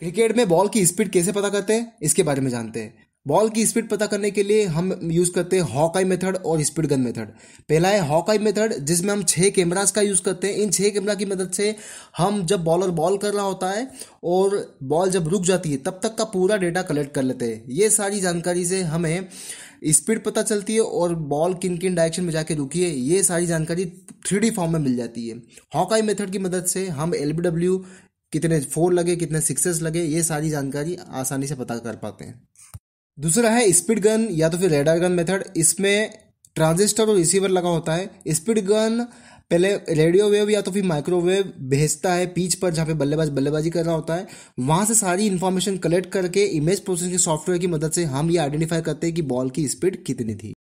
cricket में ball की speed कैसे पता करते हैं इसके बारे में जानते हैं बॉल की स्पीड पता करने के लिए हम यूज़ करते हैं हॉकाई मेथड और स्पीड गन मेथड पहला है हॉकाई मेथड जिसमें हम छह कैमराज का यूज़ करते हैं इन छह कैमरा की मदद से हम जब बॉलर बॉल कर रहा होता है और बॉल जब रुक जाती है तब तक का पूरा डेटा कलेक्ट कर लेते हैं ये सारी जानकारी से हमें स्पीड पता चलती है और बॉल किन किन डायरेक्शन में जाके रुकी है ये सारी जानकारी थ्री फॉर्म में मिल जाती है हॉकाई मेथड की मदद से हम एल बी डब्ल्यू कितने फोर लगे कितने सिक्सेस लगे ये सारी जानकारी आसानी से पता कर पाते हैं दूसरा है स्पीड गन या तो फिर रेडार गन मेथड इसमें ट्रांजिस्टर और रिसीवर लगा होता है स्पीड गन पहले रेडियो वेव या तो फिर माइक्रोवेव भेजता है पीच पर जहाँ पे बल्लेबाज बल्लेबाजी करना होता है वहाँ से सारी इन्फॉर्मेशन कलेक्ट करके इमेज प्रोसेसिंग सॉफ्टवेयर की मदद से हम ये आइडेंटिफाई करते हैं कि बॉल की स्पीड कितनी थी